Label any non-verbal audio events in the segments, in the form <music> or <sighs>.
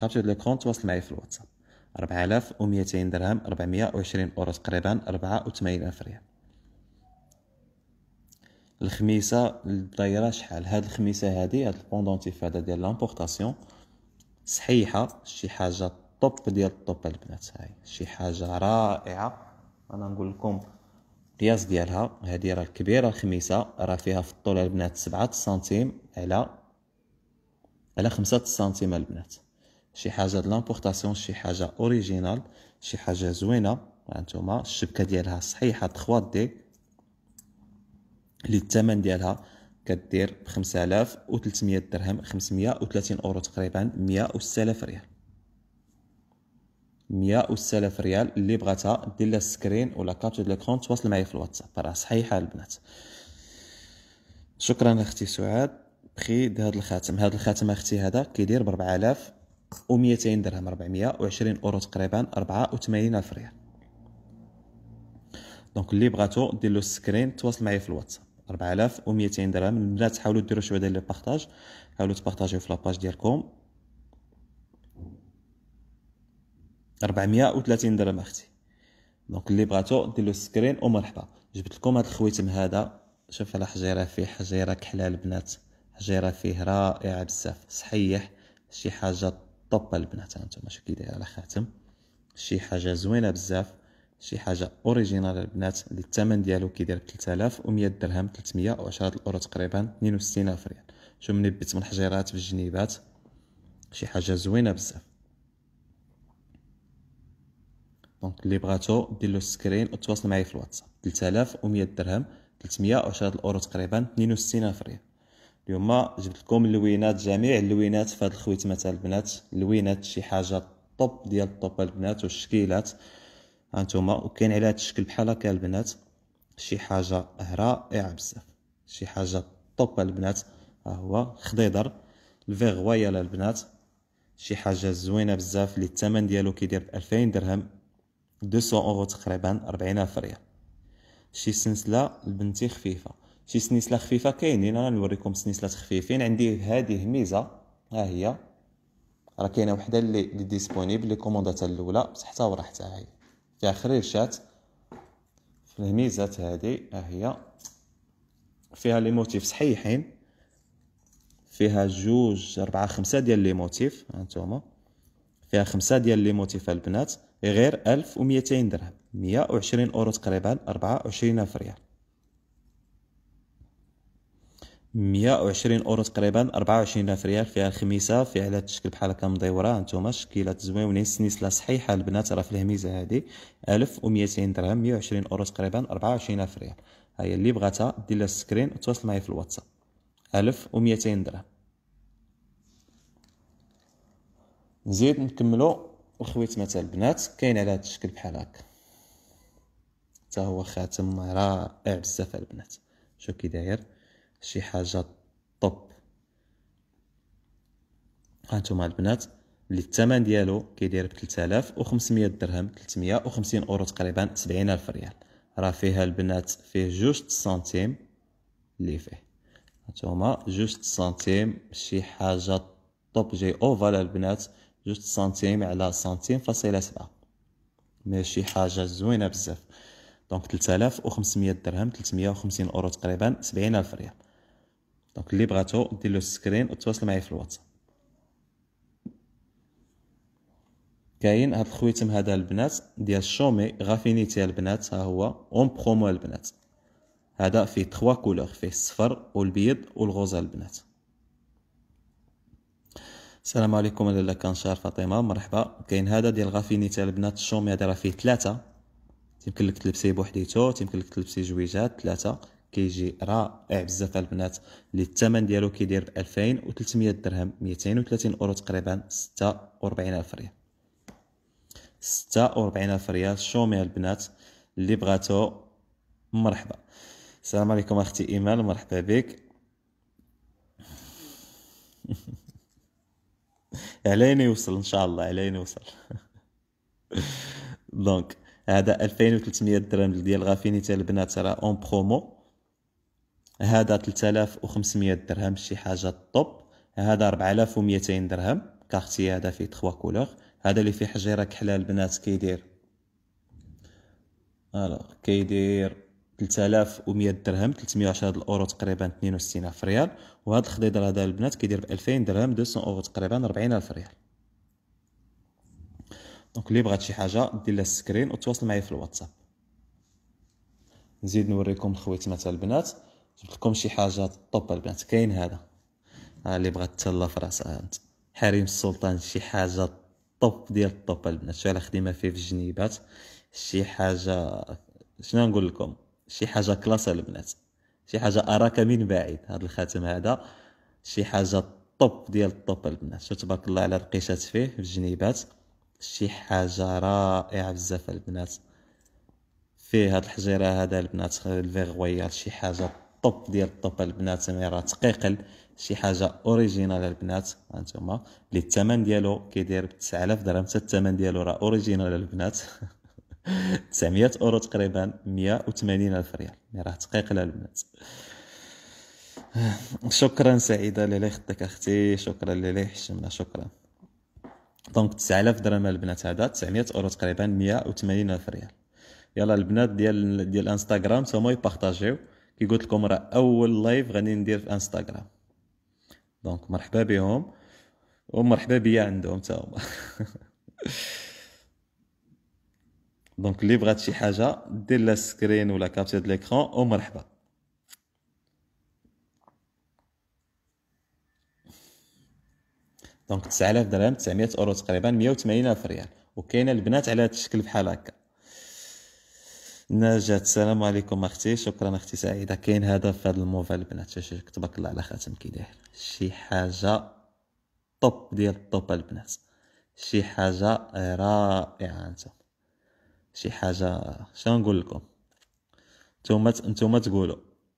خرجت دو كونت تواصل معايا في الواتساب 4200 درهم 420 اورو تقريبا ألف ريال الخميسه الدايره شحال هاد الخميسه هادي هاد البوندونتيف هذا ديال لامبورطاسيون صحيحه شي حاجه طوب ديال الطوب البنات هاي شي حاجه رائعه انا نقول لكم القياس ديالها هادي راه كبيره الخميسه راه فيها في الطول البنات 7 سنتيم على على 5 سنتيم البنات شي حاجه د لامبورطاسيون شي حاجه اوريجينال شي حاجه زوينه هانتوما يعني الشبكه ديالها صحيحه 3 دي اللي الثمن ديالها كدير ب 5300 درهم 530 اورو تقريبا 106000 ريال 106000 ريال اللي بغاتها دير لها سكرين ولا كابتور دو ليكرون تواصل معايا في الواتساب راه صحيحه البنات شكرا اختي سعاد بخي هذا الخاتم هذا الخاتم اختي هذا كيدير ب 4000 و200 درهم 420 اورو تقريبا 84 الف ريال دونك اللي بغاتو دير له السكرين تواصل معايا في الواتساب 4200 درهم البنات تحاولوا ديروا شويه ديال لي بارطاج حاولوا تبارطاجيو في لاباج ديالكم 430 درهم اختي دونك اللي بغاتو دير له السكرين ومرحبا جبت لكم هذا الخويتم هذا شوف على حجيره فيه حجيره كحلال البنات حجيره فيه رائعه بزاف صحيح شي حاجه طب البنات هانتوما يعني شو كي داير على خاتم شي حاجه زوينه بزاف شي حاجه اوريجينال البنات اللي الثمن ديالو كيدير 3100 درهم 310 الاورو تقريبا 62000 ريال شو بيت من حجيرات في الجنيبات شي حاجه زوينه بزاف دونك اللي بغاتو دير له سكرين وتواصل معايا في الواتساب 3100 درهم 310 الاورو تقريبا 62000 ريال اليوم جبت لكم اللوينات جميع اللوينات في هاد الخويت تاع البنات اللوينات شي حاجه طوب ديال الطوب البنات والشكيلات هانتوما وكاين على هاد الشكل بحال هكا البنات شي حاجه رائعه بزاف شي حاجه طوب البنات ها هو خضيضر الفيغ رويال البنات شي حاجه زوينه بزاف اللي الثمن ديالو كيدير 2000 درهم 200 اورو تقريبا 40000 ريال شي سلسله البنتي خفيفه شي سنيسله خفيفه كاينين انا نوريكم سنيسله خفيفين عندي هذه ميزه ها هي راه كاينه وحده اللي ديسپونيبل لي كوموندات الاولى تحتها وراحتها هي فيها خريشات في الميزات هذه ها هي فيها لي موتيف صحيحين فيها جوج ربعة خمسة ديال لي موتيف هانتوما فيها خمسة ديال لي موتيف البنات غير ألف وميتين درهم مية وعشرين أورو تقريبا ربعة وعشرين ألف ريال 120 اورو تقريبا 24 الف ريال فيها الخميسه فيها على تشكل بحال هكا مديوره هانتوما شكيلات زوينين السنيسله صحيحه البنات راه في الهميزه هذه 1200 درهم 120 اورو تقريبا 24 الف ريال ها هي اللي بغاتها دير لها السكرين وتواصل معايا في الواتساب 1200 درهم نزيد نكملو الخويت مثلا البنات كاين على هذا الشكل بحال هكا حتى هو خاتم رائع بزاف البنات شوف كي داير شي حاجه طب هانتوما البنات اللي الثمن ديالو كيدير ب 3500 درهم 350 اورو تقريبا 70000 ريال راه فيها البنات فيه جوج سنتيم اللي فيه هانتوما جوج سنتيم شي حاجه طوب جي اوفال البنات جوج سنتيم على سنتيم فاصله 7 ماشي حاجه زوينه بزاف دونك 3500 درهم 350 اورو تقريبا 70000 ريال دونك اللي بغاتو دير له السكرين وتواصل معايا في الواتساب كاين هاد الخويتم هذا البنات ديال الشومي غافينيتي البنات ها هو اون برومو البنات هذا فيه 3 كولور فيه الصفر والبيض والغوزة البنات السلام عليكم لاله كنشار فاطمه مرحبا كاين هذا ديال غافينيتي البنات الشومي هذا راه فيه 3 يمكن لك تلبسيه بوحديتو يمكن لك تلبسيه جويجات 3 كيجي رائع إيه، بزاف البنات اللي الثمن ديالو كيدير ب 2300 درهم 230 اورو تقريبا 46000 ريال 46000 ريال شومي البنات اللي بغاتو مرحبا السلام عليكم اختي ايمان مرحبا بك <laughs> علينا يوصل ان شاء الله علينا يوصل دونك <laughs> هذا 2300 درهم ديال غافينيتا البنات راه اون برومو هذا 3500 درهم شي حاجه طوب هذا 4200 درهم كارتي هذا فيه 3 كولور هذا اللي فيه حجيره كحله البنات كيدير الوغ كيدير 3100 درهم 310 الاورو تقريبا 62000 ريال وهذا الخضيضر هذا البنات كيدير ب 2000 درهم 200 اورو تقريبا 40000 ريال دونك اللي بغات شي حاجه دير لها السكرين وتواصل معايا في الواتساب نزيد نوريكم مثلا البنات جبت لكم شي حاجه طوب البنات كاين هذا اللي بغات تهلا في راسها حريم السلطان شي حاجه طوب ديال الطوب البنات شو على خديمه فيه في الجنيبات شي حاجه شنو نقول لكم شي حاجه كلاس البنات شي حاجه اراك من بعيد هذا الخاتم هذا شي حاجه طوب ديال الطوب البنات شو تبارك الله على رقيشات فيه في الجنيبات شي حاجه رائعه بزاف البنات فيه هاد الحجيره هذا البنات الفيغويال شي حاجه الطوب ديال الطوب البنات سمي راه تقيقل شي حاجه اوريجينال البنات هانتوما اللي الثمن ديالو كيدير ب 9000 درهم حتى الثمن ديالو راه اوريجينال البنات 900 <laughs> اورو تقريبا 180 الف ريال راه تقيقل البنات <sighs> شكرا سعيده ليلي خدك اختي شكرا ليلي حشمنا شكرا دونك 9000 درهم البنات هذا 900 اورو تقريبا 180 الف ريال يلا البنات ديال ديال انستغرام تما يبارطاجيو كي قلت لكم راه اول لايف غادي ندير في انستغرام دونك مرحبا بهم ومرحبا بيا عندهم تا هما دونك <laughs> اللي بغات شي حاجه دير لها سكرين ولا كابتشر ديال ليكرون ومرحبا دونك 9000 درهم 900 اورو تقريبا 180 الف ريال وكاينه البنات على هذا الشكل بحال هكا نجات السلام عليكم اختي شكرا اختي سعيده كاين هذا في هذا الموفال البنات تبارك الله على خاتم كي داير شي حاجه طوب ديال الطوب البنات شي حاجه رائعه انت شي حاجه شنو نقول لكم نتوما نتوما تقولوا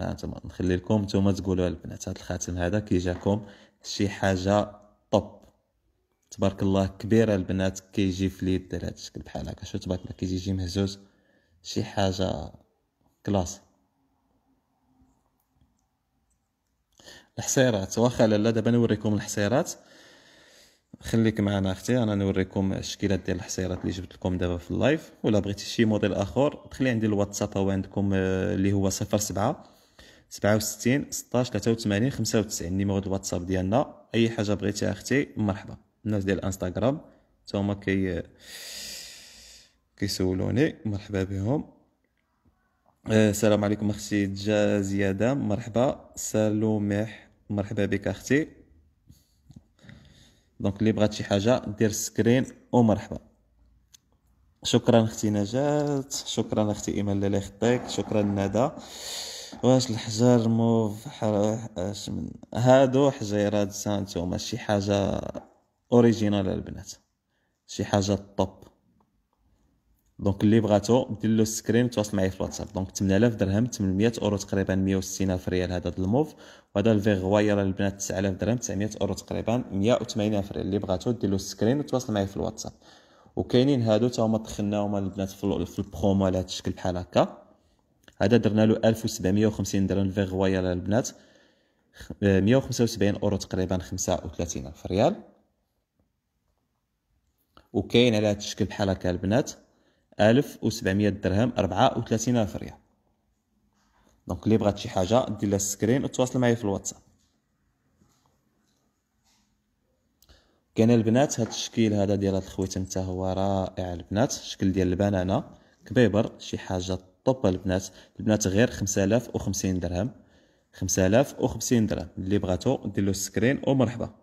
آه، نتوما نخلي لكم نتوما تقولوا البنات هذا الخاتم هذا جاكم شي حاجه طوب تبارك الله كبيره البنات كيجي في اليد ديال هذا الشكل بحال هكا شو تبارك الله كيجي مهزوز شي حاجه كلاس الحصيرات واخا لالا دابا نوريكم الحصيرات خليك معنا اختي انا نوريكم الشكيلات ديال الحصيرات اللي جبت لكم دابا في اللايف ولا بغيتي شي موديل اخر دخلي عندي الواتساب هو عندكم آه، اللي هو 07 67 16 83 95 نيميرو الواتساب ديالنا اي حاجه بغيتي اختي مرحبا الناس ديال الانستغرام تاهما كي آه، كيسولوني مرحبا بهم آه، السلام عليكم اختي دجا زياده مرحبا سلوميح مرحبا بك اختي دونك اللي بغات شي حاجه دير سكرين ومرحبا شكرا اختي نجاة شكرا اختي ايمان الله يخطيك شكرا ندى واش الحجر موف اش من هادو حجيرات سانتو ماشي حاجه اوريجينال البنات شي حاجه طوب دونك اللي بغاتو دير له سكرين تواصل معايا في الواتساب دونك 8000 درهم 800 اورو تقريبا 160 الف ريال هذا الموف وهذا الفيغ غواير البنات 9000 درهم 900 اورو تقريبا 180 الف ريال اللي بغاتو دير له سكرين وتواصل معايا في الواتساب وكاينين هادو تا هما دخلناهم البنات في البرومو على هذا الشكل بحال هكا هذا درنا له 1750 درهم الفيغ غواير البنات 175 اورو تقريبا 35 الف ريال وكاين على هذا الشكل بحال هكا البنات 1700 درهم الف ريال دونك اللي بغات شي حاجه دير لها السكرين وتواصل معايا في الواتساب كاين البنات هاد الشكل هذا ديال هاد الخويتم حتى هو رائع البنات الشكل ديال البنانه كبيبر شي حاجه طوب البنات البنات غير 5050 درهم 5050 درهم اللي بغاتو دير له السكرين ومرحبا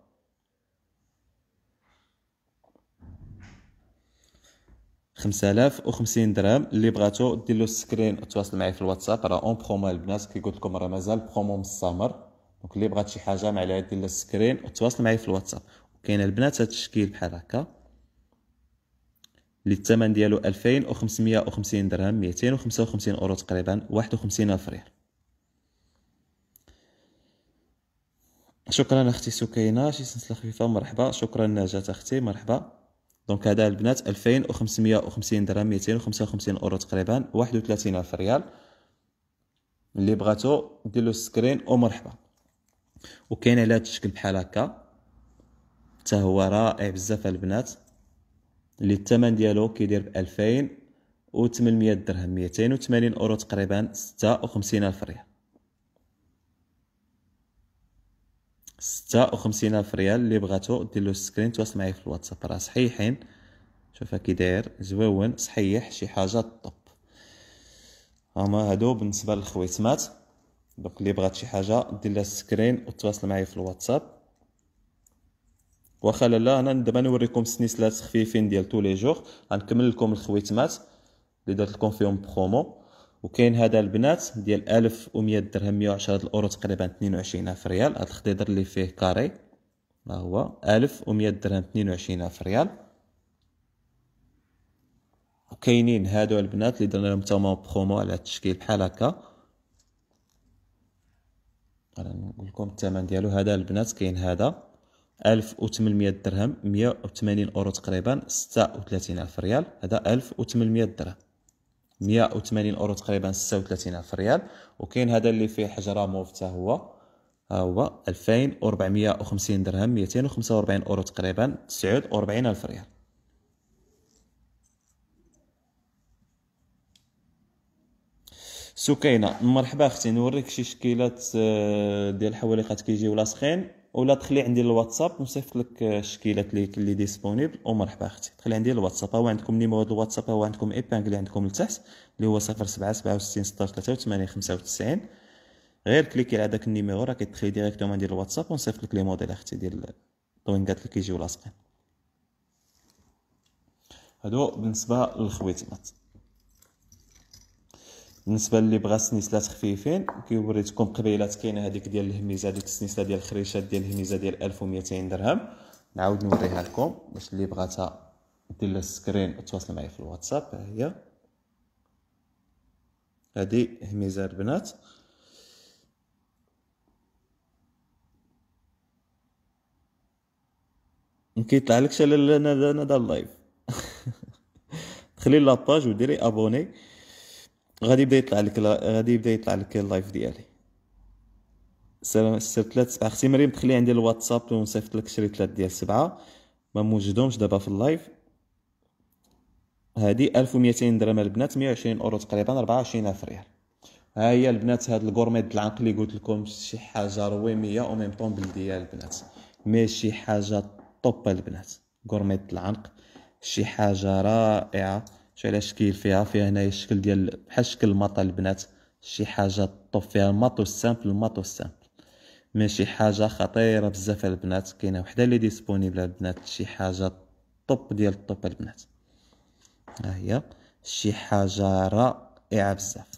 5050 درهم اللي بغاتو دير له سكرين تواصل معايا في الواتساب راه اون برومو البنات قلت لكم راه مازال برومو مستمر دونك اللي بغات شي حاجه معليها دير له سكرين وتواصل معايا في الواتساب كاين البنات هذا التشكيل بحال هكا اللي الثمن ديالو 2550 درهم 255 اورو تقريبا 51 الف ريال شكرا اختي سكينه شي سلسله خفيفه مرحبا شكرا نجاة اختي مرحبا دونك هذا البنات 2550 درهم 255 اورو تقريبا 31 الف ريال اللي بغاتو دير له سكرين ومرحبا وكاين على هذا الشكل بحال هكا حتى هو رائع بزاف البنات اللي الثمن ديالو كيدير ب 2800 درهم 280 اورو تقريبا 56 الف ريال ستة وخمسين ألف ريال اللي بغاتو دير له سكرين تواصل معايا في الواتساب راه صحيحين شوف كي داير زويون صحيح شي حاجة طوب هما هادو بالنسبة للخويتمات دوك اللي بغات شي حاجة دير لها سكرين وتواصل معايا في الواتساب واخا لالا انا دابا نوريكم سنيسلات خفيفين ديال تو لي جوغ غنكمل لكم الخويتمات اللي درت لكم فيهم برومو وكاين هذا البنات ديال 1100 درهم 110 الاورو تقريبا 22000 ريال هذا الخضيضر اللي فيه كاري ها هو 1100 درهم 22000 ريال وكاينين هادو البنات اللي درنا لهم تما برومو على التشكيل بحال هكا انا نقول لكم الثمن ديالو هذا البنات كاين هذا 1800 درهم 180 اورو تقريبا 36000 ريال هذا 1800 درهم 180 اورو تقريبا 36 الف ريال وكاين هذا اللي فيه حجره موف حتى هو ها هو 2450 درهم 245 اورو تقريبا 49 الف ريال سكينه مرحبا اختي نوريك شي شكيلات آه، ديال الحواليقات كيجيو لاصقين ولا تخلي عندي الواتساب نصيفط لك الشكيلات اللي اللي ديسپونيبل ومرحبا اختي تخلي عندي الواتساب ها هو عندكم نيميرو هذا الواتساب ها هو عندكم اللي عندكم لتحت اللي هو 0767 67 16 83 95 غير كليكي على داك النيميرو راه كيدخل ديريكتوم ديال الواتساب ونصيفط لك لي موديل اختي ديال الطوينغات اللي كيجيو لاصقين هادو بالنسبه للخويتمات بالنسبه اللي بغى سنيسلات خفيفين كيوريتكم قبيلات كاينه هذيك ديال الهميزه هذيك السنيسله ديال الخريشات ديال الهميزه ديال 1200 درهم نعاود نوريها لكم باش اللي بغاتها دير لها سكرين وتواصل معايا في الواتساب ها هي هذه هميزه البنات يطلع لك شلال نادى اللايف دخلي لاباج وديري ابوني غادي يبدا يطلع لك غادي يبدا يطلع لك اللايف ديالي سلام سبعه اختي مريم دخلي عندي الواتساب ونصيفط لك ثلاث ديال سبعه ما موجدهمش دابا في اللايف هادي 1200 درهم البنات 120 اورو تقريبا 24000 ريال ها هي البنات هاد الكورميت العنق اللي قلت لكم شي حاجه رويميه او ميم طون بلديه البنات ماشي حاجه طوب البنات كورميت العنق شي حاجه رائعه شوف على شكل فيها فيها هنايا الشكل ديال بحال شكل المطا البنات شي حاجه طوب فيها الماطو سامبل الماطو سامبل ماشي حاجه خطيره بزاف البنات كاينه وحده اللي ديسبونيبل البنات شي حاجه طوب ديال الطوب البنات ها هي شي حاجه رائعه بزاف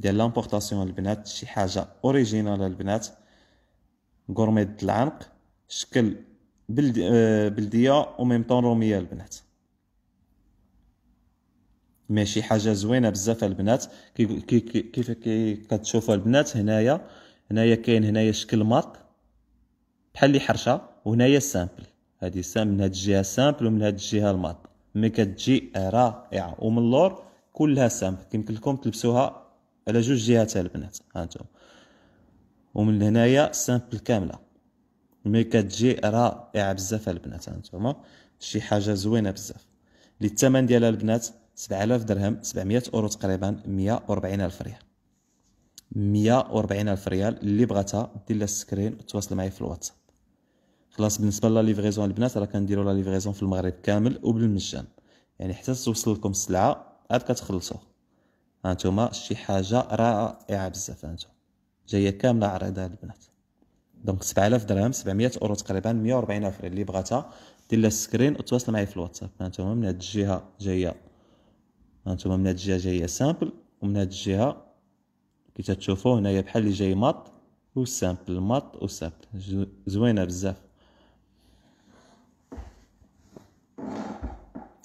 ديال لامبورطاسيون البنات شي حاجه اوريجينال البنات غورمي العنق شكل بلدي... آه، بلديه وميم طون روميه البنات ماشي حاجه زوينه بزاف البنات كيف كي كتشوفوا البنات هنايا هنايا كاين هنايا شكل مارك بحال اللي حرشه وهنايا سامبل هذه سام من هاد الجهه سامبل ومن هاد الجهه المارك مي كتجي رائعه ومن اللور كلها سامبل يمكن لكم تلبسوها على جوج جهات البنات هانتوما ومن هنايا سامبل كامله مي كتجي رائعه بزاف البنات هانتوما شي حاجه زوينه بزاف للثمن ديال ديالها البنات 7000 درهم 700 اورو تقريبا الف ريال الف ريال اللي بغاتها دير لها السكرين وتواصل معايا في الواتساب خلاص بالنسبه لا ليفريزون البنات راه كنديروا لا ليفريزون في المغرب كامل وبالمجان يعني حتى توصل لكم السلعه عاد كتخلصوا هانتوما شي حاجه رائعه بزاف هانتوم جايه كامله عريضه البنات دونك 7000 درهم 700 اورو تقريبا الف ريال اللي بغاتها دير لها السكرين وتواصل معايا في الواتساب هانتوما من هاد الجهه جايه هانتوما من هاد الجهه جايه سامبل ومن هاد الجهه كي تتشوفوا هنايا بحال اللي جاي ماط وسامبل ماط سامبل زوينه بزاف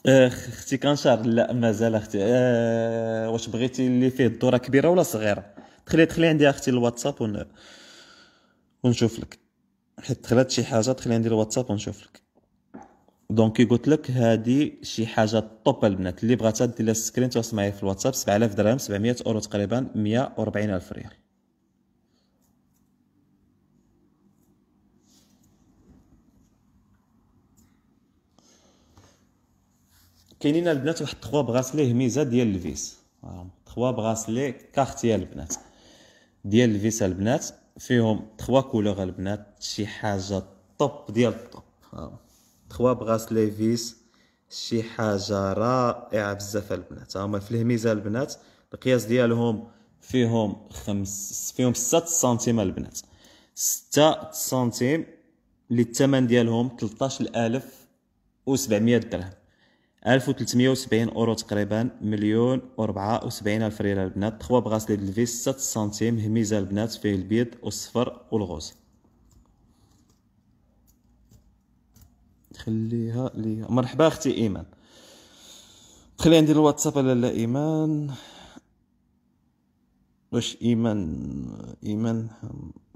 آه، اختي كنشار لا مازال اختي أه واش بغيتي اللي فيه الدوره كبيره ولا صغيره دخلي دخلي عندي اختي الواتساب ون... ونشوف لك حيت دخلت شي حاجه دخلي عندي الواتساب ونشوف لك دونك قلت لك هذه شي حاجه طوب البنات اللي بغاتها دير لها سكرين تواصل معايا في الواتساب 7000 درهم 700 اورو تقريبا 140 الف ريال كاينين البنات واحد 3 بغاسلي ميزه ديال الفيس 3 بغاسلي كارتيال البنات ديال الفيس البنات فيهم 3 كولور البنات شي حاجه طوب ديال الطوب تخوا بغاس ليفيس شي حاجه رائعه بزاف البنات هما في الهميزه البنات القياس ديالهم فيهم خمس فيهم 6 سنتيم البنات 6 سنتيم اللي الثمن ديالهم 13700 درهم 1370 اورو تقريبا مليون و74 الف ريال البنات تخوا بغاس ليفيس 6 سنتيم هميزه البنات فيه البيض والصفر والغوز تخليها ليا مرحبا اختي ايمان خلي عندي الواتساب على لا ايمان واش ايمان ايمان